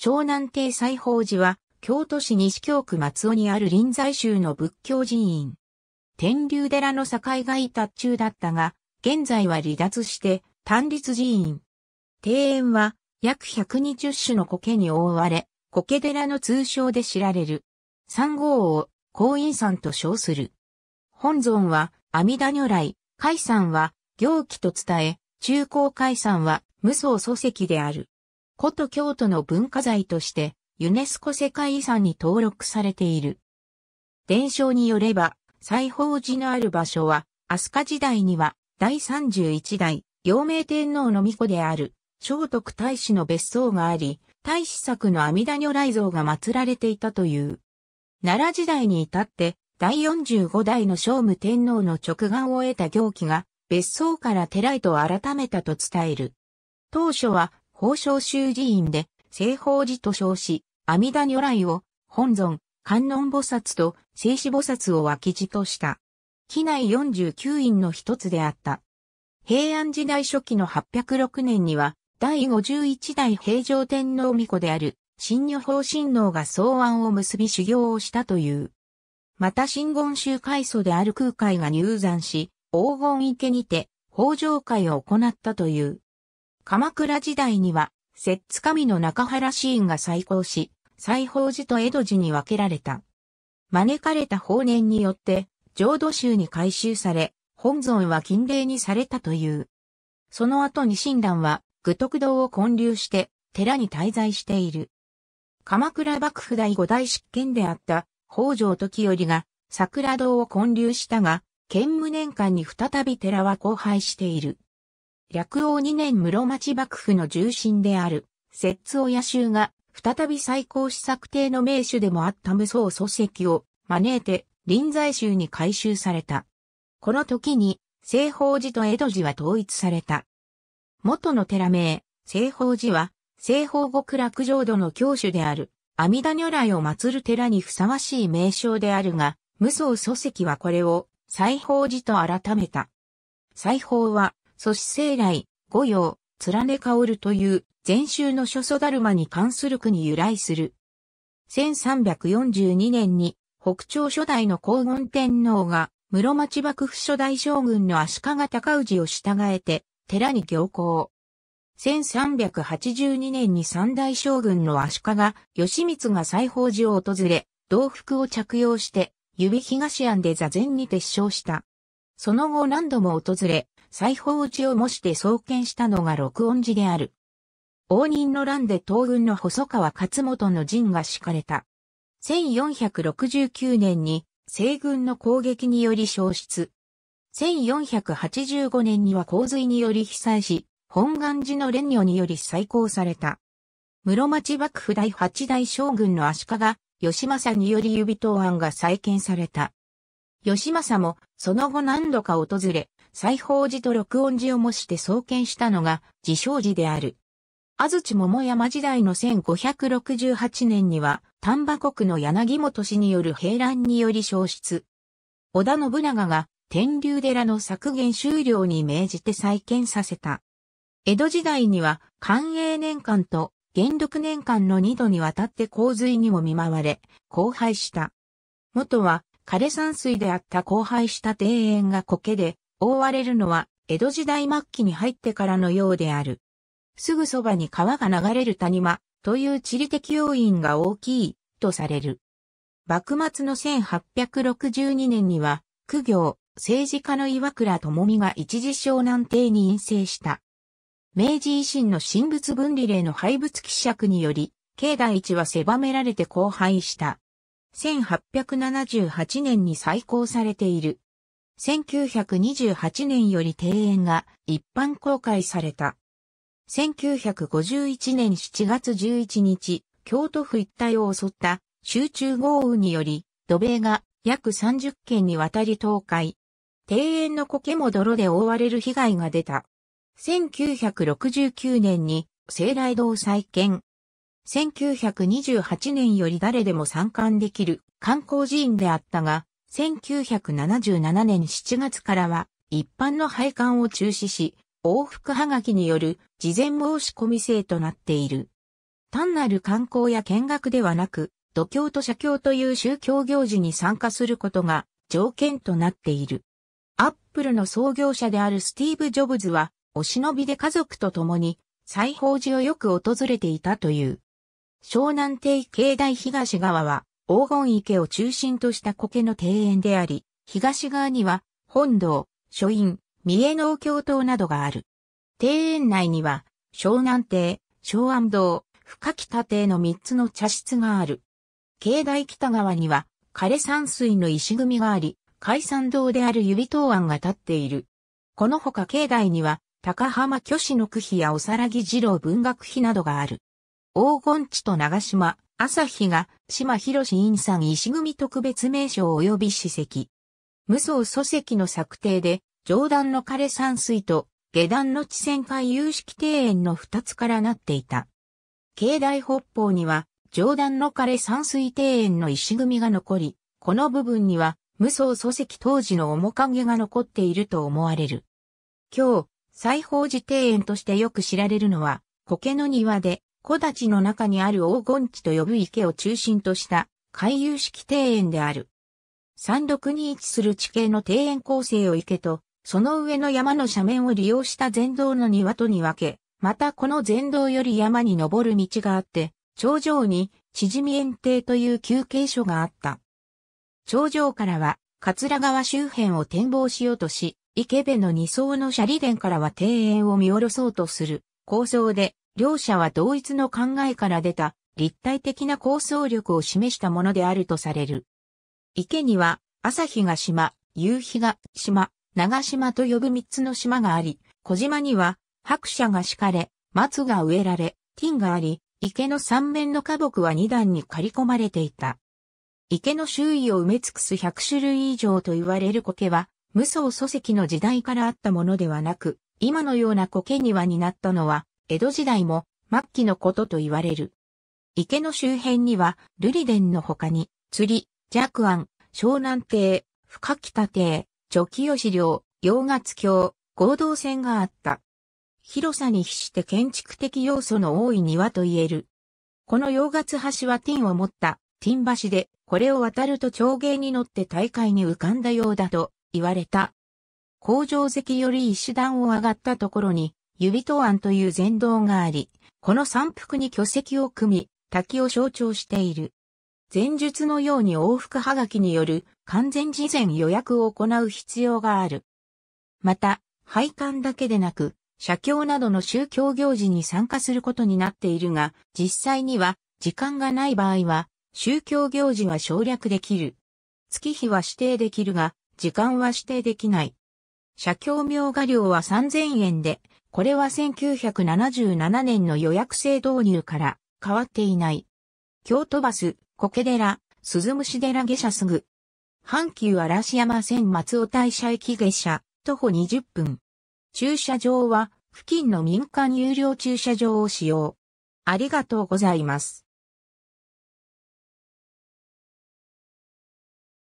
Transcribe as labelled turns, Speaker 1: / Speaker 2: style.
Speaker 1: 湘南帝西宝寺は、京都市西京区松尾にある臨済宗の仏教寺院。天竜寺の境がいた中だったが、現在は離脱して、単立寺院。庭園は、約120種の苔に覆われ、苔寺の通称で知られる。三号を、高院山と称する。本尊は、阿弥陀如来、海山は、行基と伝え、中高海山は、無双祖石である。古都京都の文化財としてユネスコ世界遺産に登録されている。伝承によれば、西方寺のある場所は、飛鳥時代には第31代、陽明天皇の御子である、聖徳太子の別荘があり、太子作の阿弥陀如来像が祀られていたという。奈良時代に至って、第45代の聖武天皇の直眼を得た行基が、別荘から寺へと改めたと伝える。当初は法相修寺院で、西方寺と称し、阿弥陀如来を、本尊、観音菩薩と聖子菩薩を脇地とした。機内49院の一つであった。平安時代初期の806年には、第51代平城天皇御子である、新女法神皇が草案を結び修行をしたという。また新言宗開祖である空海が入山し、黄金池にて、法上会を行ったという。鎌倉時代には、摂津神の中原寺院が再興し、西方寺と江戸寺に分けられた。招かれた法年によって、浄土宗に改修され、本尊は禁令にされたという。その後に親鸞は、愚徳堂を建立して、寺に滞在している。鎌倉幕府第五代執権であった、北条時頼が、桜堂を建立したが、建無年間に再び寺は荒廃している。略王2年室町幕府の重臣である、摂津親衆が、再び最高司作帝の名手でもあった無双祖籍を招いて、臨済宗に改修された。この時に、西方寺と江戸寺は統一された。元の寺名、西方寺は、西方極楽浄土の教主である、阿弥陀如来を祀る寺にふさわしい名称であるが、無双祖籍はこれを、西方寺と改めた。西方は、祖師生来、御用、連ね香るという、禅宗の諸祖だるまに関する句に由来する。1342年に、北朝初代の黄金天皇が、室町幕府初代将軍の足利尊氏を従えて、寺に行幸。1382年に三代将軍の足利義満が西縫寺を訪れ、道服を着用して、指東庵で座禅に撤唱した。その後何度も訪れ、縫打ちを模して創建したのが六音寺である。応仁の乱で東軍の細川勝元の陣が敷かれた。1469年に西軍の攻撃により消失。1485年には洪水により被災し、本願寺の連女により再興された。室町幕府第八代将軍の足利、義政により指東案が再建された。義政もその後何度か訪れ、裁縫寺と録音寺を模して創建したのが自称寺である。安土桃山時代の1568年には丹波国の柳本氏による平乱により消失。織田信長が天竜寺の削減終了に命じて再建させた。江戸時代には寛永年間と元禄年間の二度にわたって洪水にも見舞われ、荒廃した。元は枯山水であった荒廃した庭園が苔で覆われるのは江戸時代末期に入ってからのようである。すぐそばに川が流れる谷間という地理的要因が大きいとされる。幕末の1862年には、苦行、政治家の岩倉智美が一時湘南帝に陰性した。明治維新の神仏分離令の廃仏希釈により、境内一は狭められて荒廃した。1878年に再興されている。1928年より庭園が一般公開された。1951年7月11日、京都府一帯を襲った集中豪雨により、土塀が約30件にわたり倒壊。庭園の苔も泥で覆われる被害が出た。1969年に聖来堂再建。1928年より誰でも参観できる観光寺院であったが、1977年7月からは一般の配管を中止し、往復はがきによる事前申し込み制となっている。単なる観光や見学ではなく、土教と社教という宗教行事に参加することが条件となっている。アップルの創業者であるスティーブ・ジョブズは、お忍びで家族と共に、裁縫寺をよく訪れていたという。湘南帝境大東側は、黄金池を中心とした苔の庭園であり、東側には本堂、書院、三重農協塔などがある。庭園内には、湘南亭、湘安堂、深北亭の3つの茶室がある。境内北側には、枯山水の石組みがあり、海山堂である指東庵が立っている。このほか境内には、高浜虚子の区碑やおさらぎ二郎文学碑などがある。黄金地と長島、朝日が、島広志院さん石組特別名称及び史跡。無双祖石の策定で、上段の枯山水と、下段の地線海有識庭園の二つからなっていた。境内北方には、上段の枯山水庭園の石組が残り、この部分には、無双祖石当時の面影が残っていると思われる。今日、西宝寺庭園としてよく知られるのは、苔の庭で、木立の中にある黄金地と呼ぶ池を中心とした回遊式庭園である。山麓に位置する地形の庭園構成を池と、その上の山の斜面を利用した禅道の庭とに分け、またこの禅道より山に登る道があって、頂上に縮み園庭という休憩所があった。頂上からは、桂川周辺を展望しようとし、池辺の二層の斜里殿からは庭園を見下ろそうとする構想で、両者は同一の考えから出た立体的な構想力を示したものであるとされる。池には朝日が島、夕日が島、長島と呼ぶ三つの島があり、小島には白車が敷かれ、松が植えられ、金があり、池の三面の花木は二段に刈り込まれていた。池の周囲を埋め尽くす100種類以上と言われる苔は、無双礎石の時代からあったものではなく、今のような苔庭になったのは、江戸時代も末期のことと言われる。池の周辺には、瑠璃殿の他に、釣り、弱安、湘南亭、深北亭、貯清吉領、洋月橋、合同船があった。広さに比して建築的要素の多い庭と言える。この洋月橋はティンを持ったティン橋で、これを渡ると長芸に乗って大会に浮かんだようだと言われた。工場関より石段を上がったところに、指東庵という禅道があり、この三腹に巨石を組み、滝を象徴している。前述のように往復はがきによる完全事前予約を行う必要がある。また、拝観だけでなく、写経などの宗教行事に参加することになっているが、実際には時間がない場合は、宗教行事は省略できる。月日は指定できるが、時間は指定できない。写経名画料は3000円で、これは1977年の予約制導入から変わっていない。京都バス、苔寺、鈴虫寺下車すぐ。阪急嵐山線松尾大社駅下車、徒歩20分。駐車場は付近の民間有料駐車場を使用。ありがとうございます。